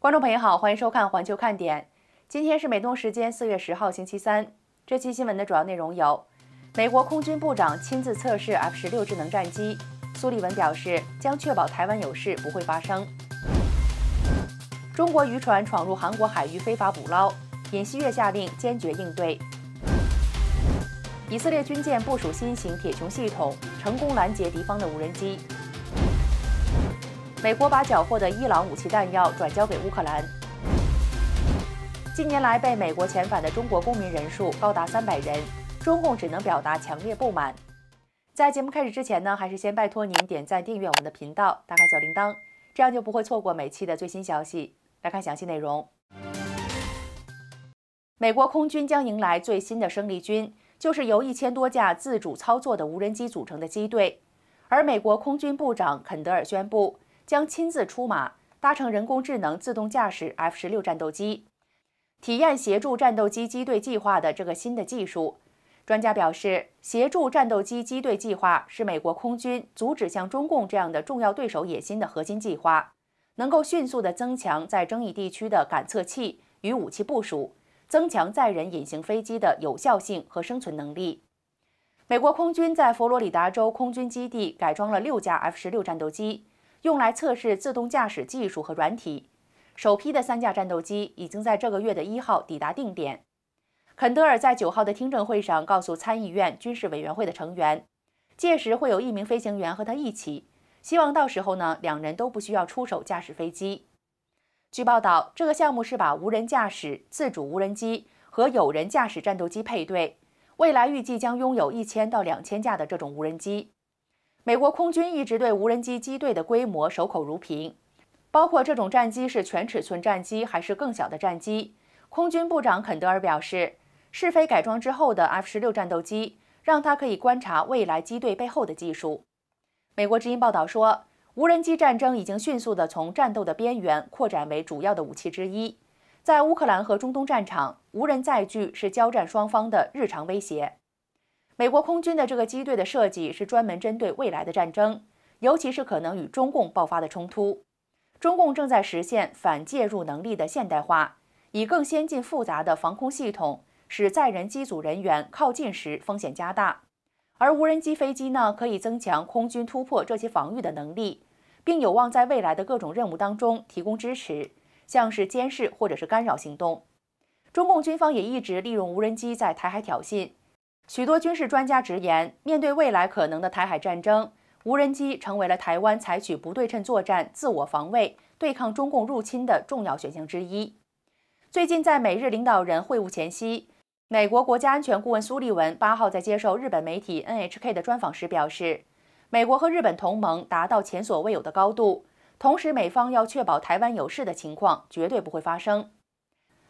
观众朋友好，欢迎收看《环球看点》。今天是美东时间四月十号星期三。这期新闻的主要内容有：美国空军部长亲自测试 F 十六智能战机；苏利文表示将确保台湾有事不会发生；中国渔船闯入韩国海域非法捕捞，尹锡悦下令坚决应对；以色列军舰部署新型铁穹系统，成功拦截敌方的无人机。美国把缴获的伊朗武器弹药转交给乌克兰。近年来被美国遣返的中国公民人数高达三百人，中共只能表达强烈不满。在节目开始之前呢，还是先拜托您点赞、订阅我们的频道，打开小铃铛，这样就不会错过每期的最新消息。来看详细内容。美国空军将迎来最新的生力军，就是由一千多架自主操作的无人机组成的机队，而美国空军部长肯德尔宣布。将亲自出马，搭乘人工智能自动驾驶 F 十六战斗机，体验协助战斗机机队计划的这个新的技术。专家表示，协助战斗机机队计划是美国空军阻止像中共这样的重要对手野心的核心计划，能够迅速地增强在争议地区的感测器与武器部署，增强载人隐形飞机的有效性和生存能力。美国空军在佛罗里达州空军基地改装了六架 F 十六战斗机。用来测试自动驾驶技术和软体，首批的三架战斗机已经在这个月的一号抵达定点。肯德尔在九号的听证会上告诉参议院军事委员会的成员，届时会有一名飞行员和他一起，希望到时候呢，两人都不需要出手驾驶飞机。据报道，这个项目是把无人驾驶自主无人机和有人驾驶战斗机配对，未来预计将拥有一千到两千架的这种无人机。美国空军一直对无人机机队的规模守口如瓶，包括这种战机是全尺寸战机还是更小的战机。空军部长肯德尔表示，试飞改装之后的 F 十六战斗机，让他可以观察未来机队背后的技术。美国《之音》报道说，无人机战争已经迅速地从战斗的边缘扩展为主要的武器之一，在乌克兰和中东战场，无人载具是交战双方的日常威胁。美国空军的这个机队的设计是专门针对未来的战争，尤其是可能与中共爆发的冲突。中共正在实现反介入能力的现代化，以更先进复杂的防空系统，使载人机组人员靠近时风险加大。而无人机飞机呢，可以增强空军突破这些防御的能力，并有望在未来的各种任务当中提供支持，像是监视或者是干扰行动。中共军方也一直利用无人机在台海挑衅。许多军事专家直言，面对未来可能的台海战争，无人机成为了台湾采取不对称作战、自我防卫、对抗中共入侵的重要选项之一。最近，在美日领导人会晤前夕，美国国家安全顾问苏利文八号在接受日本媒体 NHK 的专访时表示，美国和日本同盟达到前所未有的高度，同时美方要确保台湾有事的情况绝对不会发生。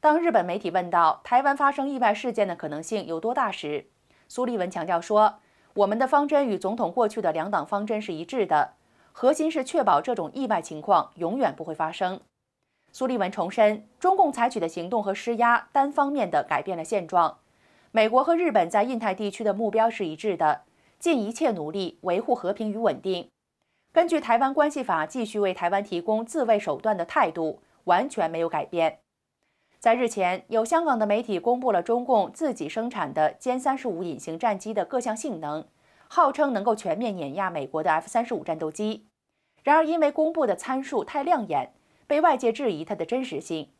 当日本媒体问到台湾发生意外事件的可能性有多大时，苏利文强调说：“我们的方针与总统过去的两党方针是一致的，核心是确保这种意外情况永远不会发生。”苏利文重申，中共采取的行动和施压单方面的改变了现状。美国和日本在印太地区的目标是一致的，尽一切努力维护和平与稳定。根据《台湾关系法》，继续为台湾提供自卫手段的态度完全没有改变。在日前，有香港的媒体公布了中共自己生产的歼三十五隐形战机的各项性能，号称能够全面碾压美国的 F 三十五战斗机。然而，因为公布的参数太亮眼，被外界质疑它的真实性。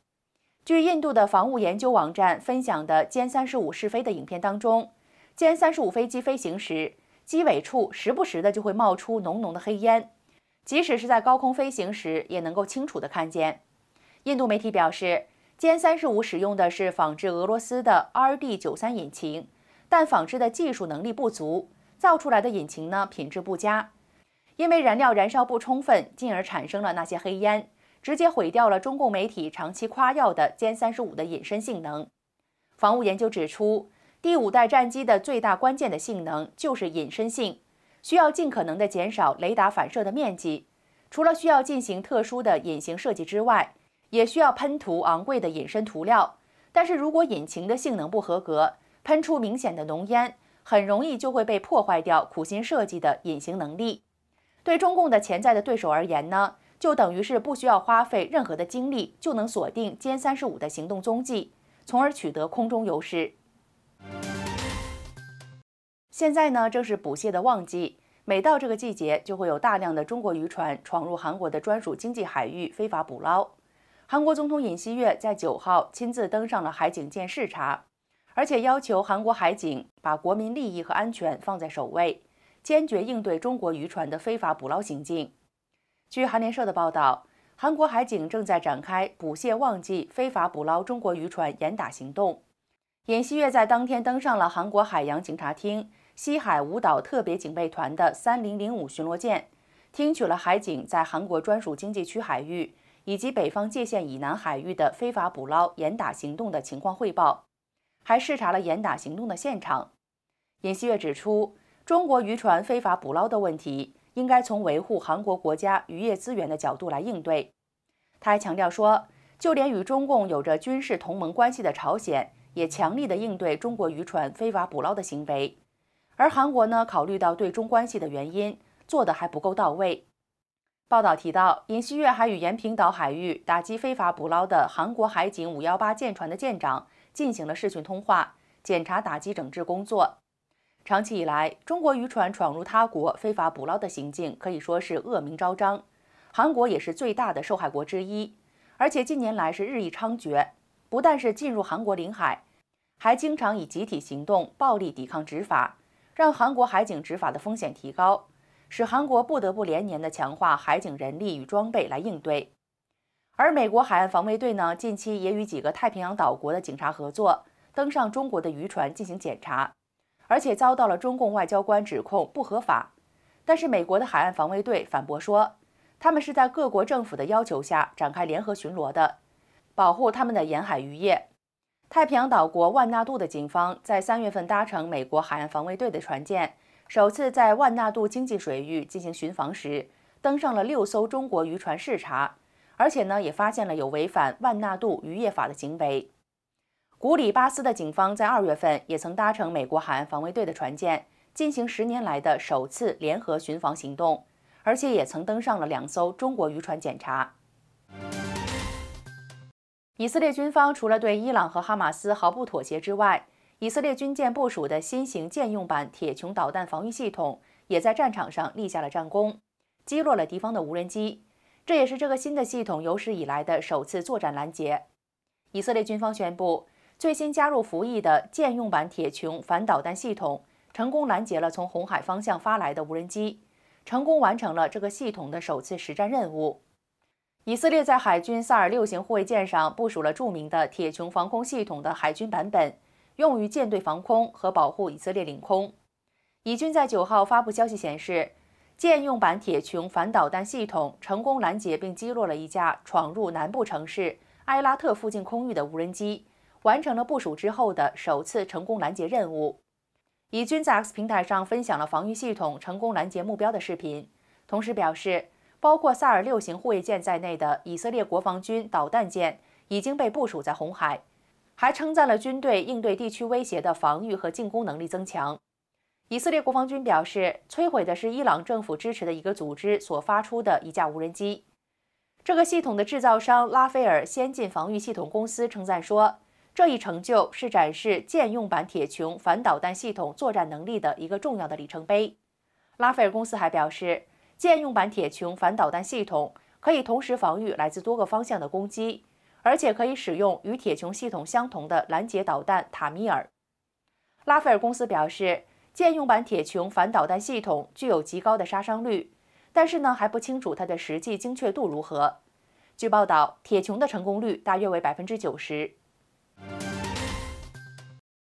据印度的防务研究网站分享的歼三十五试飞的影片当中，歼三十五飞机飞行时，机尾处时不时的就会冒出浓浓的黑烟，即使是在高空飞行时也能够清楚的看见。印度媒体表示。歼三十五使用的是仿制俄罗斯的 RD 九三引擎，但仿制的技术能力不足，造出来的引擎呢品质不佳，因为燃料燃烧不充分，进而产生了那些黑烟，直接毁掉了中共媒体长期夸耀的歼三十五的隐身性能。防务研究指出，第五代战机的最大关键的性能就是隐身性，需要尽可能的减少雷达反射的面积，除了需要进行特殊的隐形设计之外。也需要喷涂昂贵的隐身涂料，但是如果引擎的性能不合格，喷出明显的浓烟，很容易就会被破坏掉苦心设计的隐形能力。对中共的潜在的对手而言呢，就等于是不需要花费任何的精力，就能锁定歼三十五的行动踪迹，从而取得空中优势。现在呢，正是捕蟹的旺季，每到这个季节，就会有大量的中国渔船闯入韩国的专属经济海域非法捕捞。韩国总统尹锡悦在九号亲自登上了海警舰视察，而且要求韩国海警把国民利益和安全放在首位，坚决应对中国渔船的非法捕捞行径。据韩联社的报道，韩国海警正在展开捕蟹旺季非法捕捞中国渔船严打行动。尹锡悦在当天登上了韩国海洋警察厅西海舞蹈特别警备团的三零零五巡逻舰，听取了海警在韩国专属经济区海域。以及北方界限以南海域的非法捕捞严打行动的情况汇报，还视察了严打行动的现场。尹锡悦指出，中国渔船非法捕捞的问题应该从维护韩国国家渔业资源的角度来应对。他还强调说，就连与中共有着军事同盟关系的朝鲜，也强力地应对中国渔船非法捕捞的行为，而韩国呢，考虑到对中关系的原因，做得还不够到位。报道提到，尹锡悦还与延坪岛海域打击非法捕捞的韩国海警518舰船的舰长进行了视讯通话，检查打击整治工作。长期以来，中国渔船闯入他国非法捕捞的行径可以说是恶名昭彰，韩国也是最大的受害国之一。而且近年来是日益猖獗，不但是进入韩国领海，还经常以集体行动暴力抵抗执法，让韩国海警执法的风险提高。使韩国不得不连年的强化海警人力与装备来应对，而美国海岸防卫队呢，近期也与几个太平洋岛国的警察合作，登上中国的渔船进行检查，而且遭到了中共外交官指控不合法。但是美国的海岸防卫队反驳说，他们是在各国政府的要求下展开联合巡逻的，保护他们的沿海渔业。太平洋岛国万纳杜的警方在三月份搭乘美国海岸防卫队的船舰。首次在万纳度经济水域进行巡防时，登上了六艘中国渔船视察，而且呢也发现了有违反万纳度渔业法的行为。古里巴斯的警方在二月份也曾搭乘美国海岸防卫队的船舰，进行十年来的首次联合巡防行动，而且也曾登上了两艘中国渔船检查。以色列军方除了对伊朗和哈马斯毫不妥协之外，以色列军舰部署的新型舰用版铁穹导弹防御系统也在战场上立下了战功，击落了敌方的无人机。这也是这个新的系统有史以来的首次作战拦截。以色列军方宣布，最新加入服役的舰用版铁穹反导弹系统成功拦截了从红海方向发来的无人机，成功完成了这个系统的首次实战任务。以色列在海军萨尔六型护卫舰上部署了著名的铁穹防空系统的海军版本。用于舰队防空和保护以色列领空。以军在九号发布消息显示，舰用版铁穹反导弹系统成功拦截并击落了一架闯入南部城市埃拉特附近空域的无人机，完成了部署之后的首次成功拦截任务。以军在 X 平台上分享了防御系统成功拦截目标的视频，同时表示，包括萨尔六型护卫舰在内的以色列国防军导弹舰已经被部署在红海。还称赞了军队应对地区威胁的防御和进攻能力增强。以色列国防军表示，摧毁的是伊朗政府支持的一个组织所发出的一架无人机。这个系统的制造商拉斐尔先进防御系统公司称赞说，这一成就是展示舰用版铁穹反导弹系统作战能力的一个重要的里程碑。拉斐尔公司还表示，舰用版铁穹反导弹系统可以同时防御来自多个方向的攻击。而且可以使用与铁穹系统相同的拦截导弹塔米尔。拉斐尔公司表示，舰用版铁穹反导弹系统具有极高的杀伤率，但是呢还不清楚它的实际精确度如何。据报道，铁穹的成功率大约为百分之九十。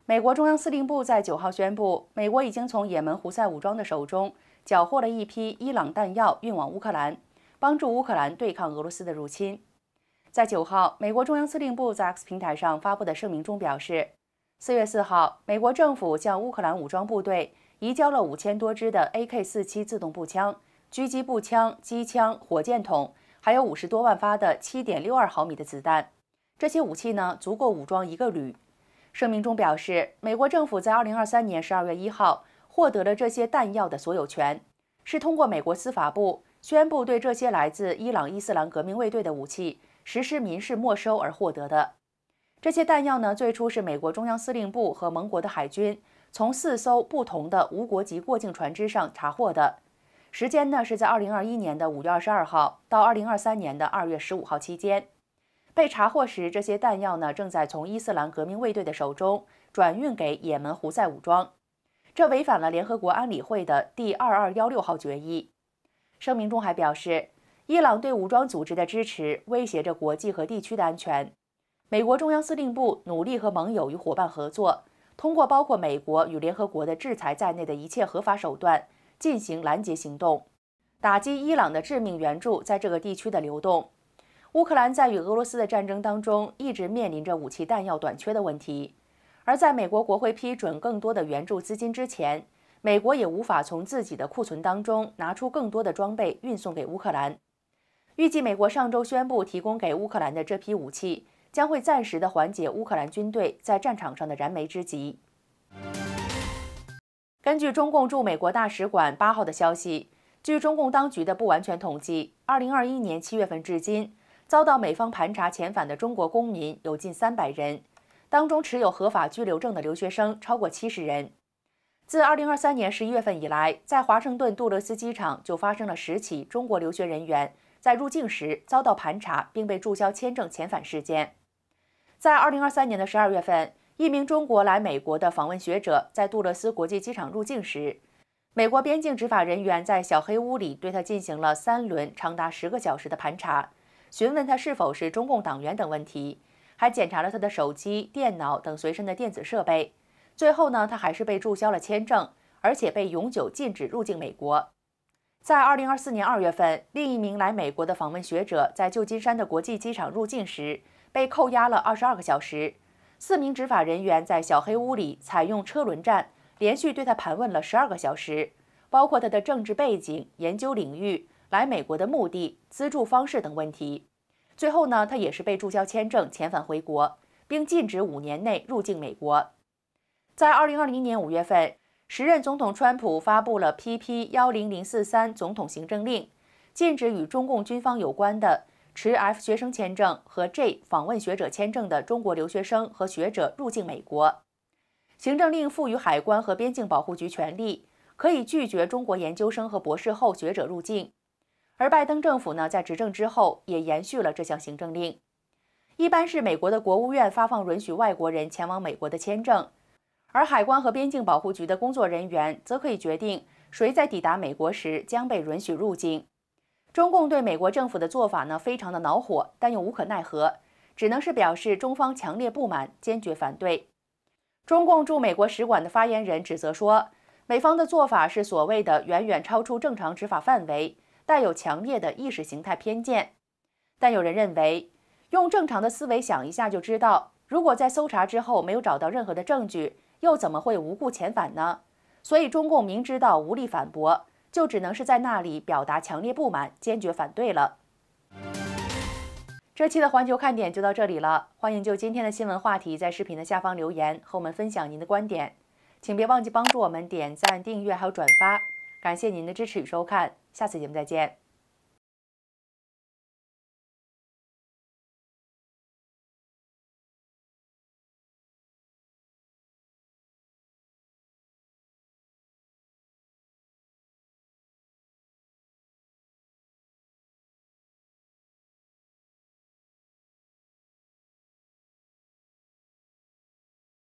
美国中央司令部在九号宣布，美国已经从也门胡塞武装的手中缴获了一批伊朗弹药，运往乌克兰，帮助乌克兰对抗俄罗斯的入侵。在九号，美国中央司令部在 X 平台上发布的声明中表示，四月四号，美国政府向乌克兰武装部队移交了五千多支的 AK 四七自动步枪、狙击步枪、机枪、火箭筒，还有五十多万发的七点六二毫米的子弹。这些武器呢，足够武装一个旅。声明中表示，美国政府在二零二三年十二月一号获得了这些弹药的所有权，是通过美国司法部宣布对这些来自伊朗伊斯兰革命卫队的武器。实施民事没收而获得的这些弹药呢，最初是美国中央司令部和盟国的海军从四艘不同的无国籍过境船只上查获的。时间呢是在2021年的5月22号到2023年的2月15号期间。被查获时，这些弹药呢正在从伊斯兰革命卫队的手中转运给也门胡塞武装，这违反了联合国安理会的第二二幺六号决议。声明中还表示。伊朗对武装组织的支持威胁着国际和地区的安全。美国中央司令部努力和盟友与伙伴合作，通过包括美国与联合国的制裁在内的一切合法手段进行拦截行动，打击伊朗的致命援助在这个地区的流动。乌克兰在与俄罗斯的战争当中一直面临着武器弹药短缺的问题，而在美国国会批准更多的援助资金之前，美国也无法从自己的库存当中拿出更多的装备运送给乌克兰。预计美国上周宣布提供给乌克兰的这批武器将会暂时的缓解乌克兰军队在战场上的燃眉之急。根据中共驻美国大使馆八号的消息，据中共当局的不完全统计，二零二一年七月份至今，遭到美方盘查遣返的中国公民有近三百人，当中持有合法居留证的留学生超过七十人。自二零二三年十一月份以来，在华盛顿杜勒斯机场就发生了十起中国留学人员。在入境时遭到盘查并被注销签证遣返事件，在二零二三年的十二月份，一名中国来美国的访问学者在杜勒斯国际机场入境时，美国边境执法人员在小黑屋里对他进行了三轮长达十个小时的盘查，询问他是否是中共党员等问题，还检查了他的手机、电脑等随身的电子设备。最后呢，他还是被注销了签证，而且被永久禁止入境美国。在二零二四年二月份，另一名来美国的访问学者在旧金山的国际机场入境时被扣押了二十二个小时。四名执法人员在小黑屋里采用车轮战，连续对他盘问了十二个小时，包括他的政治背景、研究领域、来美国的目的、资助方式等问题。最后呢，他也是被注销签证遣返回国，并禁止五年内入境美国。在二零二零年五月份。时任总统川普发布了 P.P. 幺零零四三总统行政令，禁止与中共军方有关的持 F 学生签证和 J 访问学者签证的中国留学生和学者入境美国。行政令赋予海关和边境保护局权利，可以拒绝中国研究生和博士后学者入境。而拜登政府呢，在执政之后也延续了这项行政令。一般是美国的国务院发放允许外国人前往美国的签证。而海关和边境保护局的工作人员则可以决定谁在抵达美国时将被允许入境。中共对美国政府的做法呢，非常的恼火，但又无可奈何，只能是表示中方强烈不满，坚决反对。中共驻美国使馆的发言人指责说，美方的做法是所谓的远远超出正常执法范围，带有强烈的意识形态偏见。但有人认为，用正常的思维想一下就知道，如果在搜查之后没有找到任何的证据，又怎么会无故遣返呢？所以中共明知道无力反驳，就只能是在那里表达强烈不满，坚决反对了。这期的环球看点就到这里了，欢迎就今天的新闻话题在视频的下方留言和我们分享您的观点，请别忘记帮助我们点赞、订阅还有转发，感谢您的支持与收看，下次节目再见。